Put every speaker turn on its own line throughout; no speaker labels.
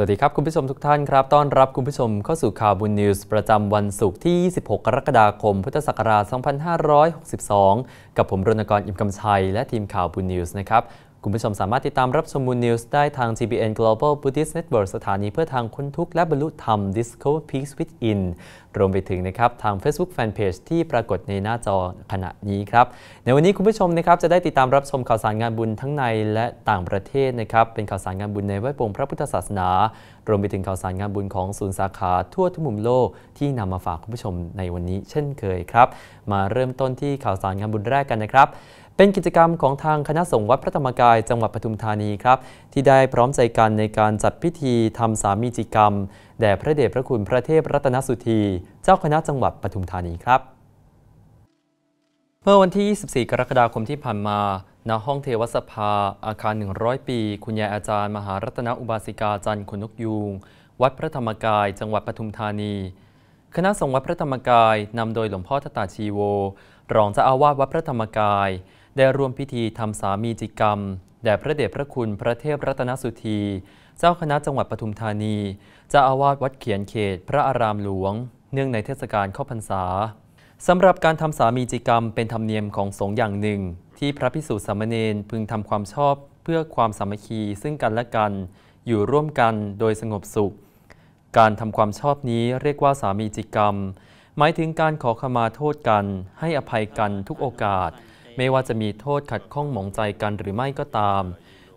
สวัสดีครับคุณผู้ชมทุกท่านครับต้อนรับคุณผู้ชมเข้าสู่ข่าวบุญนิวส์ประจำวันศุกร์ที่ 26 กรกฎาคม พุทธศักราช 2562 กับผมรณกรอิมกำชัยและทีมข่าวบุญนิวส์นะครับคุณผู้ชมสามารถติดตามรับชมมูลนิวส์ได้ทาง GBN Global Buddhist Network สถานีเพื่อทางค้นทุกและบรรลุธรรม Discover p e a c e Within รวมไปถึงนะครับทาง Facebook Fanpage ที่ปรากฏในหน้าจอขณะนี้ครับในวันนี้คุณผู้ชมนะครับจะได้ติดตามรับชมข่าวสารงานบุญทั้งในและต่างประเทศนะครับเป็นข่าวสารงานบุญในแวดวงพระพุทธศาสนา รวมไปถึงข่าวสารงานบุญของศูนย์สาขาทั่วทุกมุมโลก ที่นำมาฝากคุณผู้ชมในวันนี้ เช่นเคยครับ มาเริ่มต้นที่ข่าวสารงานบุญแรกกันนะครับเป็นกิจกรรมของทางคณะสงฆ์วัดพระธรรมกาย จังหวัดปทุมธานีครับที่ได้พร้อมใจกันในการจัดพิธีทำสามีจิกรรม แด่พระเดชพระคุณพระเทพรัตนสุธีเจ้าคณะจังหวัดปทุมธานีครับเมื่อวันที่ 24 กรกฎาคมที่ผ่านมาณห้องเทวสภาอาคาร 100 ปี คุณยายอาจารย์มหารัตนอุบาสิกาจันทร์ขนนกยูงวัดพระธรรมกาย จังหวัดปทุมธานี คณะสงฆ์วัดพระธรรมกายนำโดยหลวงพ่อทตาชีโวรองเจ้าอาวาสวัดพระธรรมกายได้ร่วมพิธีทำสามีจิกรรมแด่พระเดชพระคุณพระเทพรัตนสุธี เจ้าคณะจังหวัดปทุมธานีเจ้าอาวาสวัดเขียนเขตพระอารามหลวง เนื่องในเทศกาลเข้าพรรษาสำหรับการทำสามีจิกรรมเป็นธรรมเนียมของสงฆ์อย่างหนึ่ง ที่พระพิสุสามเณรพึงทำความชอบเพื่อความสามัคคีซึ่งกันและกัน อยู่ร่วมกันโดยสงบสุข การทำความชอบนี้เรียกว่าสามีจิกรรม หมายถึงการขอขมาโทษกัน ให้อภัยกันทุกโอกาสไม่ว่าจะมีโทษขัดข้องหมองใจกันหรือไม่ก็ตาม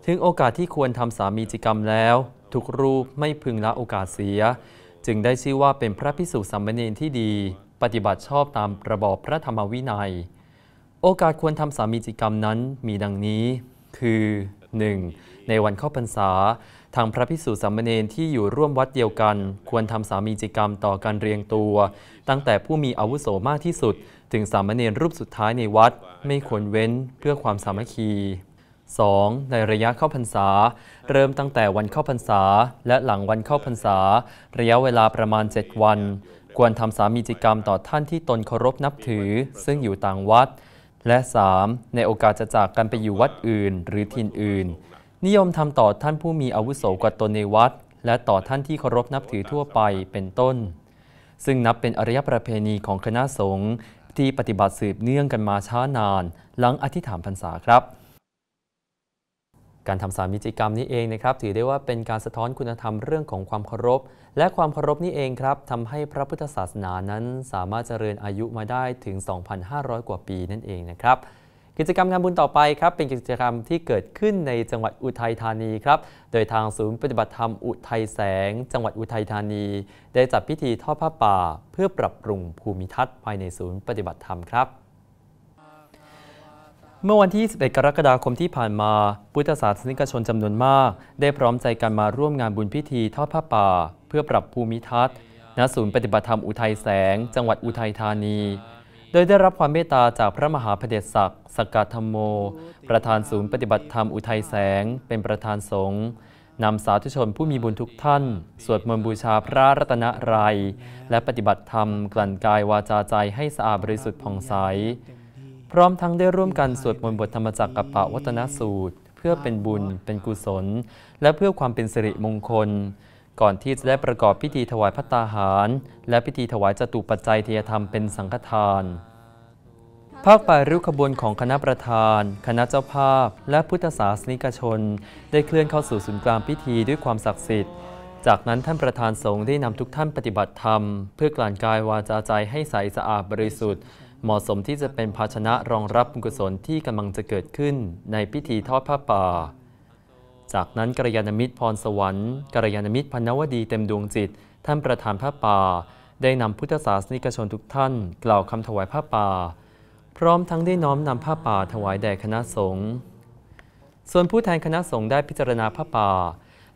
ถึงโอกาสที่ควรทำสามีจิกรรมแล้ว ทุกรูปไม่พึงละโอกาสเสีย จึงได้ชื่อว่าเป็นพระพิสุสัมมณีนที่ดี ปฏิบัติชอบตามระบอบพระธรรมวินัย โอกาสควรทำสามีจิกรรมนั้นมีดังนี้ คือ 1. ในวันเข้าพรรษา ทางพระพิสุสัมมณีที่อยู่ร่วมวัดเดียวกัน ควรทำสามีจิกรรมต่อการเรียงตัว ตั้งแต่ผู้มีอาวุโสมากที่สุดถึงสามเณรรูปสุดท้ายในวัดไม่ควรเว้นเพื่อความสามัคคี 2. ในระยะเข้าพรรษา เริ่มตั้งแต่วันเข้าพรรษาและหลังวันเข้าพรรษา ระยะเวลาประมาณ 7 วันควรทำสามีจิกรรมต่อท่านที่ตนเคารพนับถือ ซึ่งอยู่ต่างวัด และ 3. ในโอกาสจะจากกันไปอยู่วัดอื่น หรือทินอื่น นิยมทำต่อท่านผู้มีอาวุโสกว่าตนในวัด และต่อท่านที่เคารพนับถือทั่วไปเป็นต้น ซึ่งนับเป็นอริยประเพณีของคณะสงฆ์ที่ปฏิบัติสืบเนื่องกันมาช้านาน หลังอธิษฐานพรรษาครับ การทำสามิจิกรรมนี้เองนะครับ ถือได้ว่าเป็นการสะท้อนคุณธรรมเรื่องของความเคารพ และความเคารพนี้เองครับทำให้พระพุทธศาสนานั้น สามารถเจริญอายุมาได้ถึง 2,500 กว่าปีนั่นเองนะครับกิจกรรมงานบุญต่อไปครับเป็นกิจกรรมที่เกิดขึ้นในจังหวัดอุทัยธานีครับโดยทางศูนย์ปฏิบัติธรรมอุทัยแสงจังหวัดอุทัยธานี ได้จัดพิธีทอดผ้าป่าเพื่อปรับปรุงภูมิทัศน์ภายในศูนย์ปฏิบัติธรรมครับ เมื่อวันที่1 1กรกฎาคมที่ผ่านมาพุทธศาสนิกชนจำนวนมาก ได้พร้อมใจกันมาร่วมงานบุญพิธีทอดผ้าป่า เพื่อปรับภูมิทัศน์ณศูนย์ปฏิบัติธรรมอุทัยแสงจังหวัดอุทัยธานีโดยได้รับความเมตตาจากพระมหาพเดชศักดิ์สกกาธรรมโม ประธานศูนย์ปฏิบัติธรรมอุทัยแสง เป็นประธานสงฆ์นำสาธุชนผู้มีบุญทุกท่าน สวดมนต์บูชาพระรัตนรยัยและปฏิบัติธรรมกลั่นกายวาจาใจให้สะอาดบริสุทธิ์ผ่องใสพร้อมทั้งได้ร่วมกันสวดมนต์บทธรรมจักรกับปะวัตนสูตร เพื่อเป็นบุญ เป็นกุศล และเพื่อความเป็นสิริมงคลก่อนที่จะได้ประกอบพิธีถวายพัตตาหาร และพิธีถวายจตุปัจจัยเทียธรรมเป็นสังฆทาน ภาคป่าริ้วขบวนของคณะประธาน คณะเจ้าภาพ และพุทธศาสนิกชน ได้เคลื่อนเข้าสู่ศูนย์กลางพิธีด้วยความศักดิ์สิทธิ์จากนั้นท่านประธานสงฆ์ได้นำทุกท่านปฏิบัติธรรม เพื่อกลั่นกายวาจาใจให้ใสสะอาดบริสุทธิ์ เหมาะสมที่จะเป็นภาชนะรองรับบุญกุศลที่กำลังจะเกิดขึ้นในพิธีทอดผ้าป่าจากนั้นกรลยาณมิตรพรสวรรค์กรลยาณมิตรพันนวดีเต็มดวงจิต ท่านประธานพระป่า ได้นำพุทธศาสนิกชนทุกท่าน กล่าวคำถวายพระป่า พร้อมทั้งได้น้อมนำพระป่าถวายแด่คณะสงฆ์ส่วนผู้แทนคณะสงฆ์ได้พิจารณาพระป่า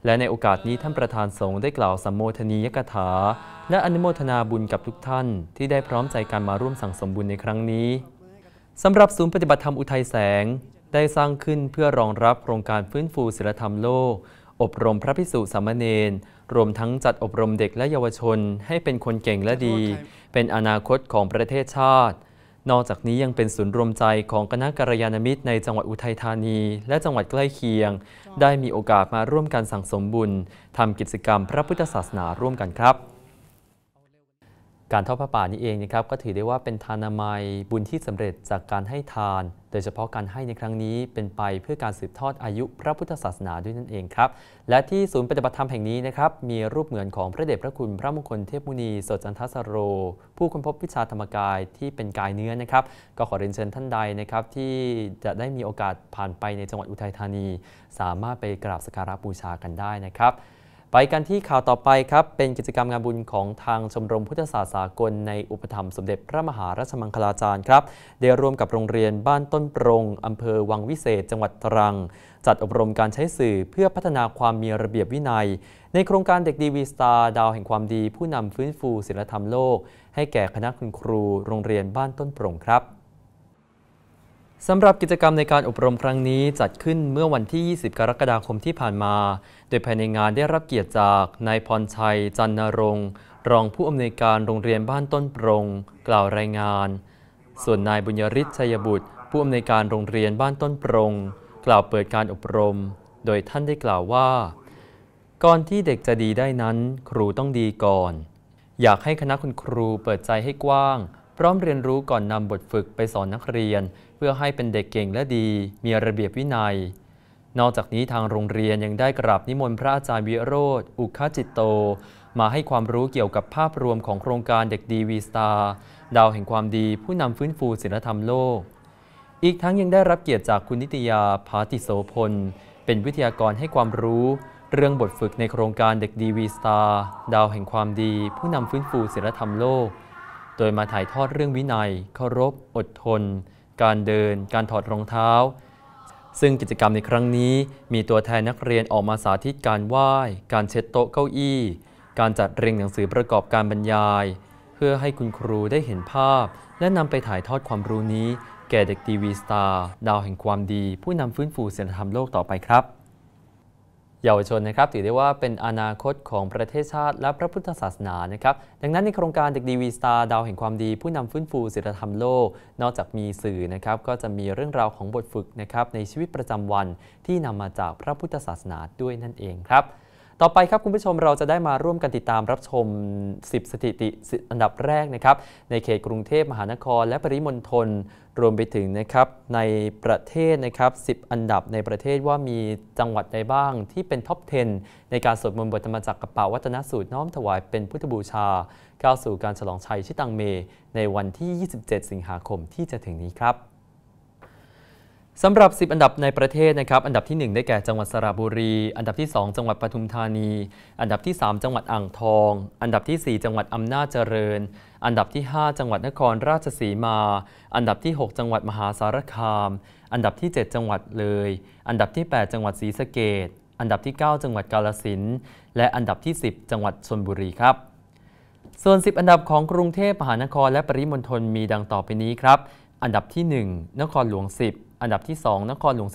และในโอกาสนี้ท่านประธานสงฆ์ได้กล่าวสัมโมทนียกถา และอนุโมทนาบุญกับทุกท่าน ที่ได้พร้อมใจกันมาร่วมสั่งสมบุญในครั้งนี้สำหรับศูนย์ปฏิบัติธรรมอุทัยแสงได้สร้างขึ้นเพื่อรองรับโครงการฟื้นฟูศิลธรรมโลก อบรมพระภิกษุสามเณรรวมทั้งจัดอบรมเด็กและเยาวชนให้เป็นคนเก่งและดี เป็นอนาคตของประเทศชาติ นอกจากนี้ยังเป็นศูนย์รวมใจของคณะกัลยาณมิตร ในจังหวัดอุทัยธานีและจังหวัดใกล้เคียง ได้มีโอกาสมาร่วมกันสั่งสมบุญทำกิจกรรมพระพุทธศาสนาร่วมกันครับ การทอดพระป่านี้เองนะครับก็ถือได้ว่าเป็นทานามัยบุญที่สำเร็จจากการให้ทานยเฉพาะการให้ในครั้งนี้เป็นไปเพื่อการสืบทอดอายุพระพุทธศาสนาด้วยนั่นเองครับและที่ศูนย์ปฏิบัติธรรมแห่งนี้นะครับ มีรูปเหมือนของพระเดชพระคุณพระมงคลเทพมุนีสดจันทสโร ผู้ค้นพบวิชาธรรมกายที่เป็นกายเนื้อนะครับ ก็ขอเรียนเชิญท่านใดนะครับที่จะได้มีโอกาสผ่านไปในจังหวัดอุทัยธานี สามารถไปกราบสักการะบูชากันได้นะครับไปกันที่ข่าวต่อไปครับ เป็นกิจกรรมงานบุญของทางชมรมพุทธศาสตร์สากล ในอุปถัมภ์สมเด็จพระมหาราชมังคลาจารย์ครับได้ร่วมกับโรงเรียนบ้านต้นปรง อำเภอวังวิเศษจังหวัดตรัง จัดอบรมการใช้สื่อเพื่อพัฒนาความมีระเบียบวินัย ในโครงการเด็กดีวีสตาร์ดาวแห่งความดีผู้นำฟื้นฟูศิลธรรมโลก ให้แก่คณะคุณครู โรงเรียนบ้านต้นปรงครับสำหรับกิจกรรมในการอบรมครั้งนี้ จัดขึ้นเมื่อวันที่ 20กรกฎาคมที่ผ่านมา โดยภายในงานได้รับเกียรติจาก นายพรชัยจันนรงรองผู้อำนวยการโรงเรียนบ้านต้นปรง กล่าวรายงาน ส่วนนายบุญยริศชัยบุตร ผู้อำนวยการโรงเรียนบ้านต้นปรง กล่าวเปิดการอบรม โดยท่านได้กล่าวว่า ก่อนที่เด็กจะดีได้นั้น ครูต้องดีก่อน อยากให้คณะคุณครูเปิดใจให้กว้างพร้อมเรียนรู้ก่อนนำบทฝึกไปสอนนักเรียนเพื่อให้เป็นเด็กเก่งและดีมีระเบียบวินัย นอกจากนี้ทางโรงเรียนยังได้กราบนิมนต์พระอาจารย์วิโรธอุคจิตโต มาให้ความรู้เกี่ยวกับภาพรวมของโครงการเด็กดีวีสตาร์ดาวแห่งความดีผู้นำฟื้นฟูศิลธรรมโลก อีกทั้งยังได้รับเกียรติจากคุณนิตยาพาติโสพล เป็นวิทยากรให้ความรู้ เรื่องบทฝึกในโครงการเด็กดีวีสตาร์ดาวแห่งความดี ผู้นำฟื้นฟูศิลธรรมโลกโดยมาถ่ายทอดเรื่องวินัย เคารพ อดทนการเดิน การถอดรองเท้า ซึ่งกิจกรรมในครั้งนี้ มีตัวแทนนักเรียนออกมาสาธิตการไหว้ การเช็ดโต๊ะเก้าอี้ การจัดเรียงหนังสือประกอบการบรรยาย เพื่อให้คุณครูได้เห็นภาพ และนำไปถ่ายทอดความรู้นี้ แก่เด็กทีวีสตาร์ดาวแห่งความดี ผู้นำฟื้นฟูศีลธรรมโลกต่อไปครับเยาวชนนะครับ ถือได้ว่าเป็นอนาคตของประเทศชาติและพระพุทธศาสนานะครับดังนั้นในโครงการเด็กดีวีสตาร์ดาวแห่งความดี ผู้นำฟื้นฟูศิลธรรมโลก นอกจากมีสื่อนะครับก็จะมีเรื่องราวของบทฝึกนะครับในชีวิตประจำวันที่นำมาจากพระพุทธศาสนาด้วยนั่นเองครับต่อไปครับคุณผู้ชมเราจะได้มาร่วมกันติดตามรับชม 10 สถิติอันดับแรกนะครับ ในเขตกรุงเทพมหานคร และปริมณฑลรวมไปถึงนะครับ ในประเทศนะครับ10 อันดับในประเทศว่ามีจังหวัดใดบ้างที่เป็นท็อป10ในการสวดมนต์บทธรรมจักรกระเป๋าวัฒนสูตรน้อมถวายเป็นพุทธบูชาก้าวสู่การฉลองชัยชิตังเม ในวันที่ 27 สิงหาคมที่จะถึงนี้ครับสำหรับ 10 อันดับในประเทศนะครับ อันดับที่1ได้แก่จังหวัดสระบุรี อันดับที่ 2 จังหวัดปทุมธานี อันดับที่ 3 จังหวัดอ่างทอง อันดับที่ 4 จังหวัดอำนาจเจริญ อันดับที่ 5 จังหวัดนครราชสีมา อันดับที่ 6 จังหวัดมหาสารคาม อันดับที่ 7 จังหวัดเลย อันดับที่ 8 จังหวัดศรีสะเกดอันดับที่ 9 จังหวัดกาลสินและอันดับที่ 10 จังหวัดชนบุรีครับ ส่วน 10 อันดับของกรุงเทพมหานครและปริมณฑลมีดังต่อไปนี้ครับ อันดับที่ 1 นครหลวง10อันดับที่2นครหลวง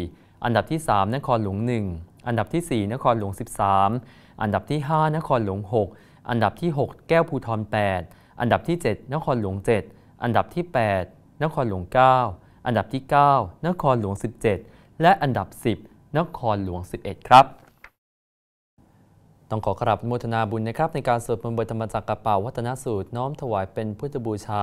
14 อันดับที่ 3 นครหลวง 1 อันดับที่ 4 นครหลวง 13 อันดับที่ 5 นครหลวง 6 อันดับที่ 6 แก้วภูทร8อันดับที่ 7 นครหลวง 7 อันดับที่ 8 นครหลวง9 อันดับที่ 9 นครหลวง 17 และอันดับ 10 นครหลวง 11 ครับต้องขอกราบโมทนาบุญนะครับในการสวดมนต์บทธรรมจักรกระเป๋าวัฒนสูตร น้อมถวายเป็นพุทธบูชา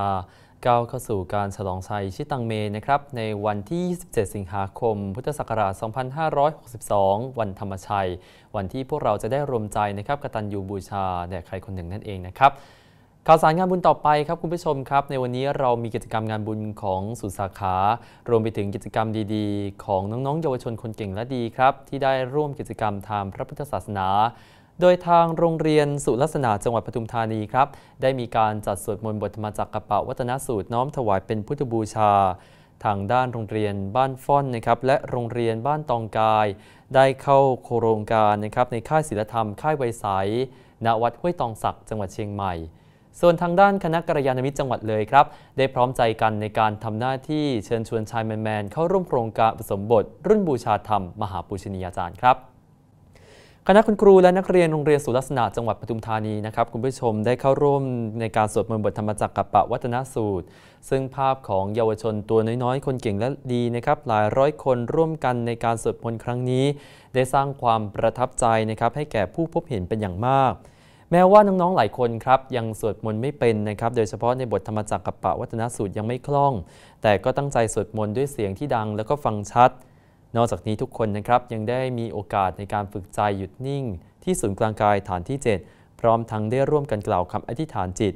ก้าวเข้าสู่การฉลองชัยชิตังเมนะครับในวันที่27สิงหาคม พุทธศักราช2562 วันธรรมชัย วันที่พวกเราจะได้รวมใจนะครับกตัญญูบูชาแด่ใครคนหนึ่งนั่นเองนะครับข่าวสารงานบุญต่อไปครับคุณผู้ชมครับ ในวันนี้เรามีกิจกรรมงานบุญของสุสาขา รวมไปถึงกิจกรรมดีๆ ของน้องๆเยาวชนคนเก่งและดีครับที่ได้ร่วมกิจกรรมทางพระพุทธศาสนาโดยทางโรงเรียนสุลักษณะจังหวัดปทุมธานีครับได้มีการจัดสวดมนต์บทธรรมจักรกระปาวัฒนสูตรน้อมถวายเป็นพุทธบูชา ทางด้านโรงเรียนบ้านฟ่อนนะครับและโรงเรียนบ้านตองกาย ได้เข้าโครงการนะครับในค่ายศิลธรรมค่ายไวสายณวัดห้วยตองศักจังหวัดเชียงใหม่ ส่วนทางด้านคณะกรยานมิตรจังหวัดเลยครับ ได้พร้อมใจกันในการทำหน้าที่เชิญชวนชายแมนๆเข้าร่วมโครงการผสมบทรุ่นบูชาธรรม มหาปูชนียาจารย์ครับคณะคุณครูและนักเรียน โรงเรียน สุลักษณะ จังหวัดปทุมธานีนะครับคุณผู้ชมได้เข้าร่วมในการสวดมนต์บทธรรมจักรกับปะวัฒนสูตร ซึ่งภาพของเยาวชนตัวน้อยๆ คนเก่งและดีนะครับหลายร้อยคนร่วมกันในการสวดมนต์ครั้งนี้ ได้สร้างความประทับใจนะครับให้แก่ผู้พบเห็นเป็นอย่างมาก แม้ว่าน้องๆหลายคนครับยังสวดมนต์ไม่เป็นนะครับ โดยเฉพาะในบทธรรมจักรกับปะวัฒนสูตรยังไม่คล่อง แต่ก็ตั้งใจสวดมนต์ด้วยเสียงที่ดัง แล้วก็ฟังชัดนอกจากนี้ทุกคนนะครับยังได้มีโอกาสในการฝึกใจหยุดนิ่ง ที่ศูนย์กลางกายฐานที่ 7 พร้อมทั้งได้ร่วมกันกล่าวคำอธิษฐานจิต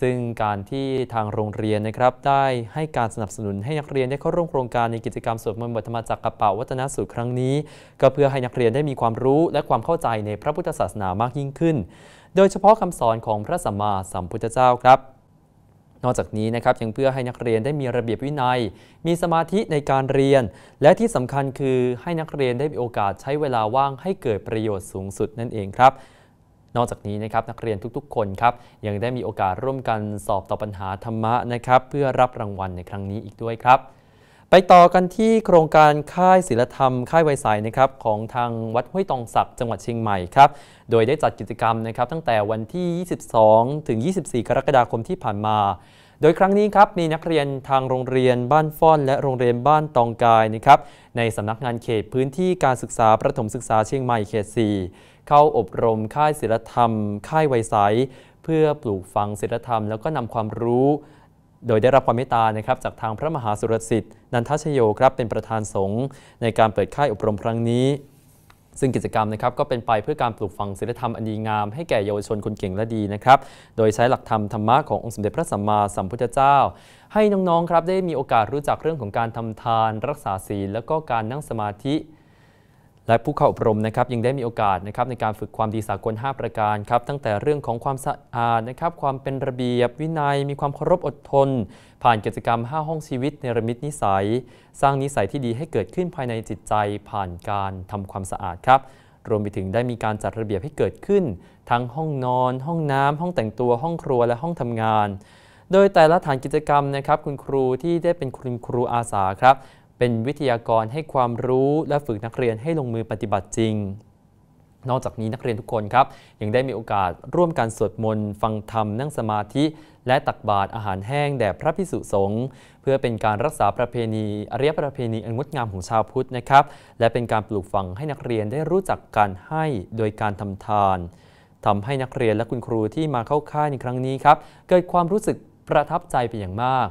ซึ่งการที่ทางโรงเรียนนะครับได้ให้การสนับสนุนให้นักเรียนได้เข้าร่วมโครงการ ในกิจกรรมสวดมนต์บทธรรมจักรกระเป๋าวัฒนสูตรครั้งนี้ ก็เพื่อให้นักเรียนได้มีความรู้และความเข้าใจในพระพุทธศาสนามากยิ่งขึ้น โดยเฉพาะคำสอนของพระสัมมาสัมพุทธเจ้าครับนอกจากนี้นะครับยังเพื่อให้นักเรียนได้มีระเบียบวินัย มีสมาธิในการเรียน และที่สำคัญคือให้นักเรียนได้มีโอกาสใช้เวลาว่างให้เกิดประโยชน์สูงสุดนั่นเองครับ นอกจากนี้นะครับนักเรียนทุกๆคนครับยังได้มีโอกาสร่วมกันสอบต่อปัญหาธรรมะนะครับ เพื่อรับรางวัลในครั้งนี้อีกด้วยครับไปต่อกันที่โครงการค่ายศิลธรรม ค่ายไวสายนะครับของทางวัดห้วยตองศักจังหวัดเชียงใหม่ครับ โดยได้จัดกิจกรรมนะครับตั้งแต่วันที่ 22 ถึง 24 กรกฎาคมที่ผ่านมา โดยครั้งนี้ครับมีนักเรียนทางโรงเรียนบ้านฟ้อนและโรงเรียนบ้านตองกายนะครับในสำนักงานเขตพื้นที่การศึกษาประถมศึกษาเชียงใหม่เขต 4 เข้าอบรมค่ายศิลธรรม ค่ายไวสายเพื่อปลูกฝังศิลธรรม แล้วก็นำความรู้โดยได้รับความเมตตานะครับจากทางพระมหาสุรสิทธิ์ นันทชโยครับเป็นประธานสงฆ์ในการเปิดค่ายอบรมครั้งนี้ ซึ่งกิจกรรมนะครับก็เป็นไปเพื่อการปลูกฝังศีลธรรมอันดีงามให้แก่เยาวชนคนเก่งและดีนะครับโดยใช้หลักธรรมธรรมะขององค์สมเด็จพระสัมมาสัมพุทธเจ้า ให้น้องๆครับได้มีโอกาสรู้จักเรื่องของการทำทาน รักษาศีลและก็การนั่งสมาธิและผู้เข้าอบรมนะครับยังได้มีโอกาสนะครับในการฝึกความดีสากล 5 ประการครับตั้งแต่เรื่องของความสะอาดนะครับ ความเป็นระเบียบวินัย มีความเคารพอดทน ผ่านกิจกรรม 5 ห้องชีวิตในระมิดนิสัย สร้างนิสัยที่ดีให้เกิดขึ้นภายในจิตใจ ผ่านการทำความสะอาดครับ รวมไปถึงได้มีการจัดระเบียบให้เกิดขึ้น ทั้งห้องนอน ห้องน้ำ ห้องแต่งตัวห้องครัวและห้องทำงาน โดยแต่ละฐานกิจกรรมนะครับคุณครูที่ได้เป็นคุณครูอาสาครับเป็นวิทยากรให้ความรู้และฝึกนักเรียนให้ลงมือปฏิบัติจริง นอกจากนี้นักเรียนทุกคนครับยังได้มีโอกาสร่วมการสวดมนต์ฟังธรรมนั่งสมาธิ และตักบาตรอาหารแห้งแด่พระพิสุสงฆ์เพื่อเป็นการรักษาประเพณีอารยประเพณีอันงดงามของชาวพุทธนะครับ และเป็นการปลูกฝังให้นักเรียนได้รู้จักการให้โดยการทำทาน ทำให้นักเรียนและคุณครูที่มาเข้าค่ายในครั้งนี้ครับ เกิดความรู้สึกประทับใจเป็นอย่างมาก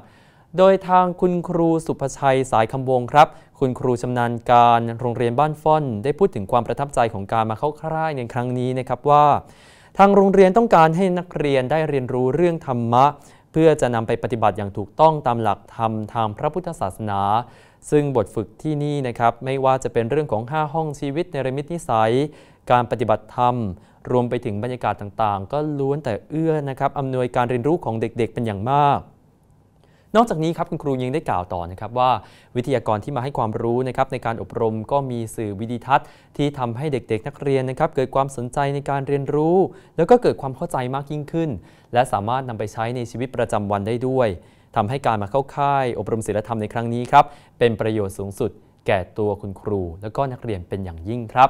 โดยทางคุณครูสุภชัยสายคำวงครับ คุณครูชำนาญการโรงเรียนบ้านฟ่อน ได้พูดถึงความประทับใจของการมาเข้าค่ายในครั้งนี้นะครับว่า ทางโรงเรียนต้องการให้นักเรียนได้เรียนรู้เรื่องธรรมะ เพื่อจะนำไปปฏิบัติอย่างถูกต้องตามหลักธรรมทางพระพุทธศาสนา ซึ่งบทฝึกที่นี่นะครับไม่ว่าจะเป็นเรื่องของ5ห้องชีวิตในรมิตนิสัยการปฏิบัติธรรม รวมไปถึงบรรยากาศต่างๆ ก็ล้วนแต่เอื้อนะครับอำนวยการเรียนรู้ของเด็กๆ เป็นอย่างมากนอกจากนี้ครับคุณครูยังได้กล่าวต่อนะครับว่า วิทยากรที่มาให้ความรู้นะครับในการอบรมก็มีสื่อวิดีทัศน์ที่ทำให้เด็กๆนักเรียนนะครับ เกิดความสนใจในการเรียนรู้ แล้วก็เกิดความเข้าใจมากยิ่งขึ้น และสามารถนำไปใช้ในชีวิตประจำวันได้ด้วยทำให้การมาเข้าค่ายอบรมศิลธรรมในครั้งนี้ครับ เป็นประโยชน์สูงสุด แก่ตัวคุณครู และก็นักเรียนเป็นอย่างยิ่งครับ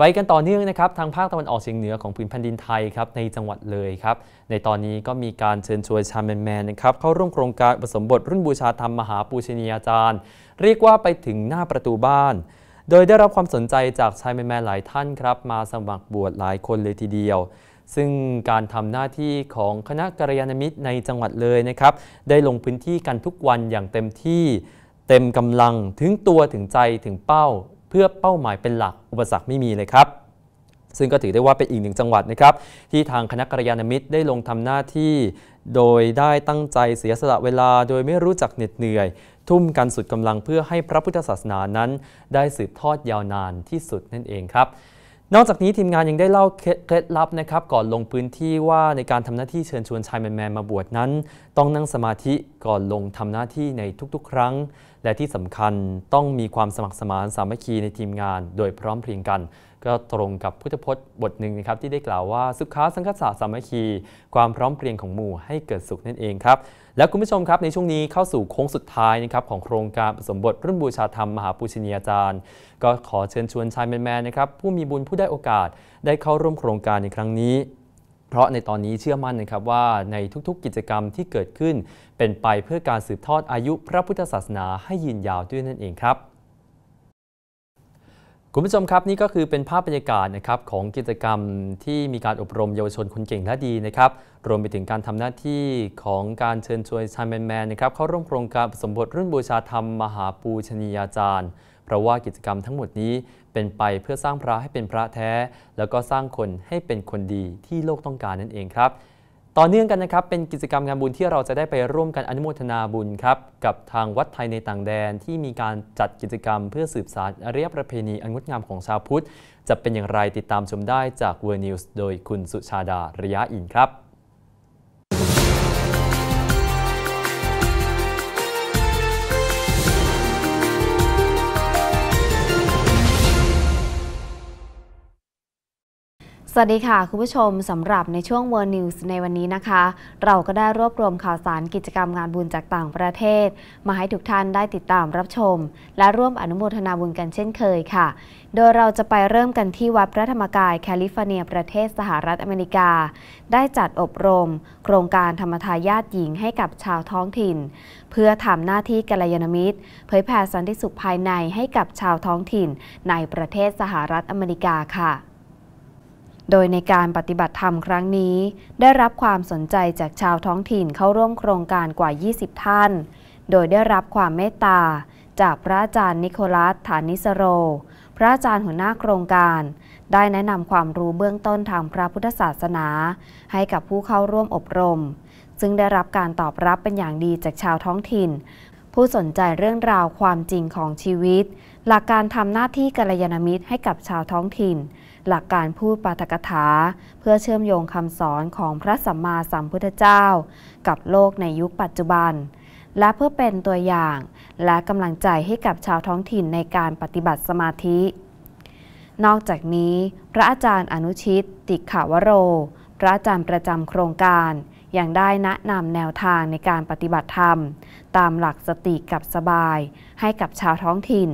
ไปกันต่อเนื่องนะครับทางภาคตะวันออกเฉียงเหนือของพื้นแผ่นดินไทยครับในจังหวัดเลยครับ ในตอนนี้ก็มีการเชิญชวนชาแมนแมนนะครับเข้าร่วมโครงการผสมบทรุ่นบูชาธรรมมหาปูชนียาจารย์ เรียกว่าไปถึงหน้าประตูบ้าน โดยได้รับความสนใจจากชายแมนแมนหลายท่านครับมาสมัครบวชหลายคนเลยทีเดียว ซึ่งการทำหน้าที่ของคณะกรยานมิตรในจังหวัดเลยนะครับได้ลงพื้นที่กันทุกวันอย่างเต็มที่เต็มกำลังถึงตัวถึงใจถึงเป้าเพื่อเป้าหมายเป็นหลักอุปสรรคไม่มีเลยครับ ซึ่งก็ถือได้ว่าเป็นอีกหนึ่งจังหวัดนะครับ ที่ทางคณะกรยานมิตรได้ลงทำหน้าที่ โดยได้ตั้งใจเสียสละเวลา โดยไม่รู้จักเหน็ดเหนื่อย ทุ่มกันสุดกำลังเพื่อให้พระพุทธศาสนานั้น ได้สืบทอดยาวนานที่สุดนั่นเองครับนอกจากนี้ทีมงานยังได้เล่าเคล็ดลับนะครับก่อนลงพื้นที่ว่าในการทำหน้าที่เชิญชวนชายแมนนมาบวชนั้น ต้องนั่งสมาธิก่อนลงทำหน้าที่ในทุกๆครั้ง และที่สำคัญต้องมีความสมัครสมานสามัคคีในทีมงานโดยพร้อมเพรียงกัน ก็ตรงกับพุทธพจน์บทหนึ่งนะครับที่ได้กล่าวว่าสุขาสังคสาสามัคคี ความพร้อมเพรียงของหมู่ให้เกิดสุขนั่นเองครับและคุณผู้ชมครับในช่วงนี้เข้าสู่โค้งสุดท้ายนะครับของโครงการสมบทรุ่นบูชาธรรมมหาปุชนียาจารย์ ก็ขอเชิญชวนชายแมนๆนะครับผู้มีบุญผู้ได้โอกาสได้เข้าร่วมโครงการในครั้งนี้ เพราะในตอนนี้เชื่อมั่นนะครับว่าในทุก ๆกิจกรรมที่เกิดขึ้น เป็นไปเพื่อการสืบทอดอายุพระพุทธศาสนาให้ยืนยาวด้วยนั่นเองครับคุณผู้ชมครับนี่ก็คือเป็นภาพบรรยากาศนะครับของกิจกรรมที่มีการอบรมเยาวชนคนเก่งและดีนะครับ รวมไปถึงการทำหน้าที่ของการเชิญชวนชายแมนแมนนะครับ เข้าร่วมโครงการสมบทรุ่นบูชาธรรมมหาปูชนียาจารย์เพราะว่ากิจกรรมทั้งหมดนี้เป็นไปเพื่อสร้างพระให้เป็นพระแท้ แล้วก็สร้างคนให้เป็นคนดีที่โลกต้องการนั่นเองครับต่อเนื่องกันนะครับ เป็นกิจกรรมงานบุญที่เราจะได้ไปร่วมกันอนุโมทนาบุญครับ กับทางวัดไทยในต่างแดนที่มีการจัดกิจกรรมเพื่อสืบสานเรียบประเพณีอันงดงามของชาวพุทธ จะเป็นอย่างไรติดตามชมได้จากเวอร์นิวส์โดยคุณสุชาดาระยะอินครับ
สวัสดีค่ะ คุณผู้ชมสำหรับในช่วง World News ในวันนี้นะคะ เราก็ได้รวบรวมข่าวสารกิจกรรมงานบุญจากต่างประเทศ มาให้ทุกท่านได้ติดตามรับชม และร่วมอนุโมทนาบุญกันเช่นเคยค่ะ โดยเราจะไปเริ่มกันที่วัดพระธรรมกายแคลิฟอร์เนีย ประเทศสหรัฐอเมริกา ได้จัดอบรม โครงการธรรมทายาทหญิงให้กับชาวท้องถิ่น เพื่อทำหน้าที่กัลยาณมิตร เผยแผ่สันติสุขภายในให้กับชาวท้องถิ่นในประเทศสหรัฐอเมริกาค่ะโดยในการปฏิบัติธรรมครั้งนี้ ได้รับความสนใจจากชาวท้องถิ่นเข้าร่วมโครงการกว่า 20 ท่าน โดยได้รับความเมตตาจากพระอาจารย์นิโคลัส ฐานิสโร พระอาจารย์หัวหน้าโครงการ ได้แนะนำความรู้เบื้องต้นทางพระพุทธศาสนา ให้กับผู้เข้าร่วมอบรม ซึ่งได้รับการตอบรับเป็นอย่างดีจากชาวท้องถิ่น ผู้สนใจเรื่องราวความจริงของชีวิต หลักการทำหน้าที่กัลยาณมิตรให้กับชาวท้องถิ่นหลักการพูดปาฐกถาเพื่อเชื่อมโยงคำสอนของพระสัมมาสัมพุทธเจ้ากับโลกในยุคปัจจุบัน และเพื่อเป็นตัวอย่างและกำลังใจให้กับชาวท้องถิ่นในการปฏิบัติสมาธิ นอกจากนี้ พระอาจารย์อนุชิต ติขาวโรพระอาจารย์ประจำโครงการยังได้นะนำแนวทางในการปฏิบัติธรรม ตามหลักสติกับสบายให้กับชาวท้องถิ่น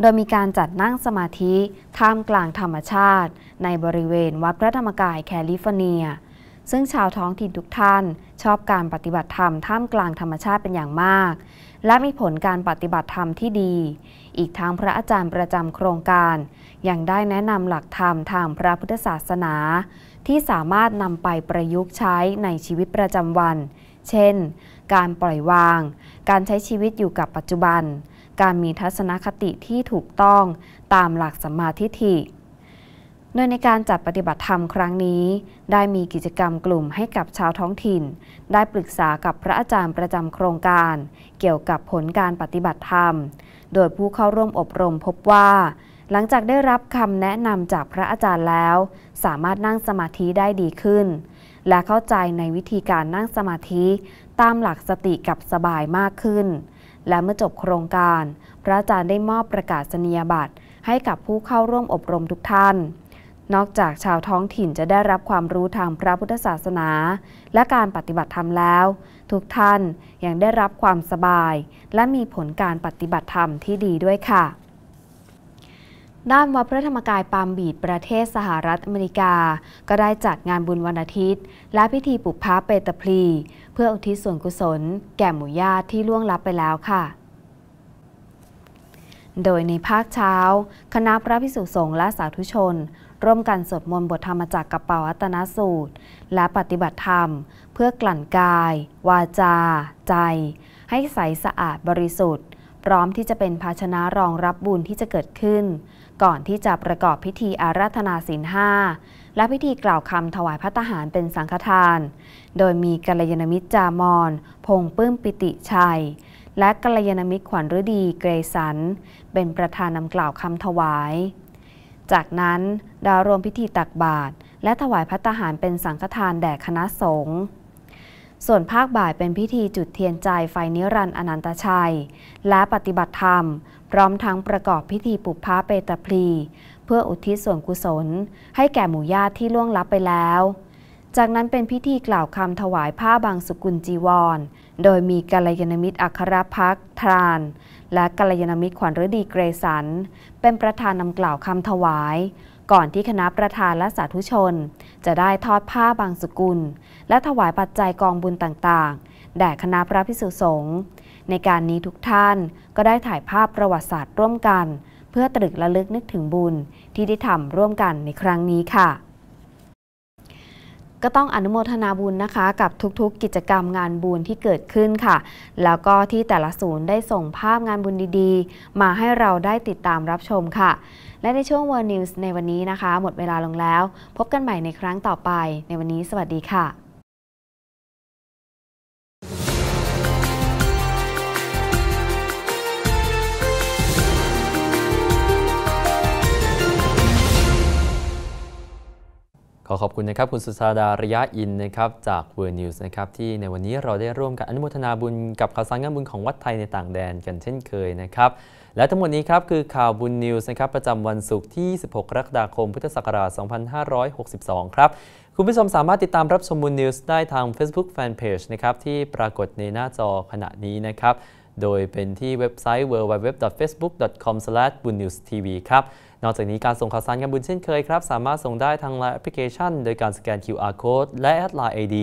โดยมีการจัดนั่งสมาธิ ท่ามกลางธรรมชาติ ในบริเวณวัดพระธรรมกายแคลิฟอร์เนีย ซึ่งชาวท้องถิ่นทุกท่านชอบการปฏิบัติธรรม ท่ามกลางธรรมชาติเป็นอย่างมาก และมีผลการปฏิบัติธรรมที่ดี อีกทางพระอาจารย์ประจำโครงการ ยังได้แนะนำหลักธรรมทางพระพุทธศาสนา ที่สามารถนำไปประยุกต์ใช้ในชีวิตประจำวัน เช่น การปล่อยวาง การใช้ชีวิตอยู่กับปัจจุบันการมีทัศนคติที่ถูกต้องตามหลักสัมมาทิฏฐิโดยในการจัดปฏิบัติธรรมครั้งนี้ ได้มีกิจกรรมกลุ่มให้กับชาวท้องถิ่น ได้ปรึกษากับพระอาจารย์ประจำโครงการ เกี่ยวกับผลการปฏิบัติธรรม โดยผู้เข้าร่วมอบรมพบว่า หลังจากได้รับคำแนะนำจากพระอาจารย์แล้ว สามารถนั่งสมาธิได้ดีขึ้น และเข้าใจในวิธีการนั่งสมาธิตามหลักสติกับสบายมากขึ้นและเมื่อจบโครงการ พระอาจารย์ได้มอบประกาศนียบัตร ให้กับผู้เข้าร่วมอบรมทุกท่าน นอกจากชาวท้องถิ่นจะได้รับความรู้ทางพระพุทธศาสนา และการปฏิบัติธรรมแล้ว ทุกท่านยังได้รับความสบายและมีผลการปฏิบัติธรรมที่ดีด้วยค่ะด้านวัดพระธรรมกายปามบีดประเทศสหรัฐอเมริกา ก็ได้จัดงานบุญวันอาทิตย์ และพิธีปุพพะเปตพลีเพื่ออุทิศส่วนกุศลแก่หมู่ญาติที่ล่วงลับไปแล้วค่ะ โดยในภาคเช้า คณะพระภิกษุสงฆ์และสาธุชน ร่วมกันสวดมนต์บทธรรมจากกระเป๋าอัตนสูตร และปฏิบัติธรรม เพื่อกลั่นกาย วาจา ใจ ให้ใสสะอาดบริสุทธิ์ พร้อมที่จะเป็นภาชนะรองรับบุญที่จะเกิดขึ้น ก่อนที่จะประกอบพิธีอาราธนาศีลห้าและพิธีกล่าวคำถวายพระทหารเป็นสังฆทาน โดยมีกัลยาณมิตรจามอนพงปื้มปิติชัย และกัลยาณมิตรขวัญฤดีเกรสัน เป็นประธานนำกล่าวคำถวาย จากนั้นดาวรวมพิธีตักบาตรและถวายพระทหารเป็นสังฆทานแด่คณะสงฆ์ ส่วนภาคบ่ายเป็นพิธีจุดเทียนใจไฟนิรันดร์อนันตชัย และปฏิบัติธรรม พร้อมทั้งประกอบพิธีปุพพะเปตพลีพื่ออุทิศส่วนกุศลให้แก่หมู่ญาติที่ล่วงลับไปแล้ว จากนั้นเป็นพิธีกล่าวคำถวายผ้าบางสุกุลจีวร โดยมีกัลยาณมิตรอัครพักทราน และกัลยาณมิตรขวัญฤดีเกรสัน เป็นประธานนำกล่าวคำถวาย ก่อนที่คณะประธานและสาธุชน จะได้ทอดผ้าบางสกุล และถวายปัจจัยกองบุญต่าง ๆแด่คณะพระภิกษุสงฆ์ในการนี้ทุกท่านก็ได้ถ่ายภาพประวัติศาสตร์ร่วมกันเพื่อตรึกระลึกนึกถึงบุญ ที่ได้ทำร่วมกันในครั้งนี้ค่ะ ก็ต้องอนุโมทนาบุญนะคะ กับทุกๆกิจกรรมงานบุญที่เกิดขึ้นค่ะ แล้วก็ที่แต่ละศูนย์ได้ส่งภาพงานบุญดีๆ มาให้เราได้ติดตามรับชมค่ะ และในช่วง World News ในวันนี้นะคะ หมดเวลาลงแล้ว พบกันใหม่ในครั้งต่อไป ในวันนี้สวัสดีค่ะ
ขอขอบคุณนะครับคุณสุชาดาระยะอินนะครับจากเวอร์นิวส์นะครับที่ในวันนี้เราได้ร่วมกันอนุโมทนาบุญกับข่าวสารงานบุญของวัดไทยในต่างแดนกันเช่นเคยนะครับและทั้งหมดนี้ครับคือข่าวบุญนิวส์นะครับประจำวันศุกร์ที่ 16 กรกฎาคมพุทธศักราช 2562 ครับคุณผู้ชมสามารถติดตามรับชมบุญนิวส์ได้ทาง Facebook Fanpage นะครับที่ปรากฏในหน้าจอขณะนี้นะครับ โดยเป็นที่เว็บไซต์ www.facebook.com/bunnewstv ครับนอกจากนี้การส่งข่าวสารกานบุญเช่นเคยครับสามารถส่งได้ทางไลน์แอปพลิเคชันโดยการสแกน QR code และแอดไลน์ ID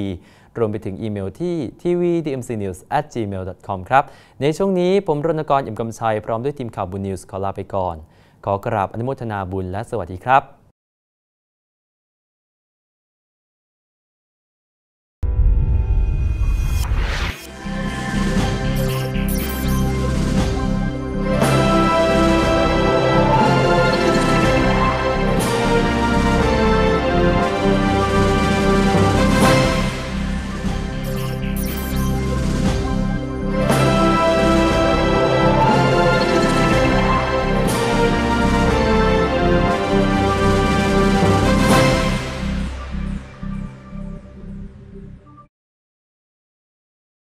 รวมไปถึงอีเมลที่ tvdmcnews@gmail.com ครับในช่วงนี้ผมรณกรอิ่มกำชัย พร้อมด้วยทีมข่าวบุญนิวส์ ขอลาไปก่อน ขอกราบอนุโมทนาบุญและสวัสดีครับ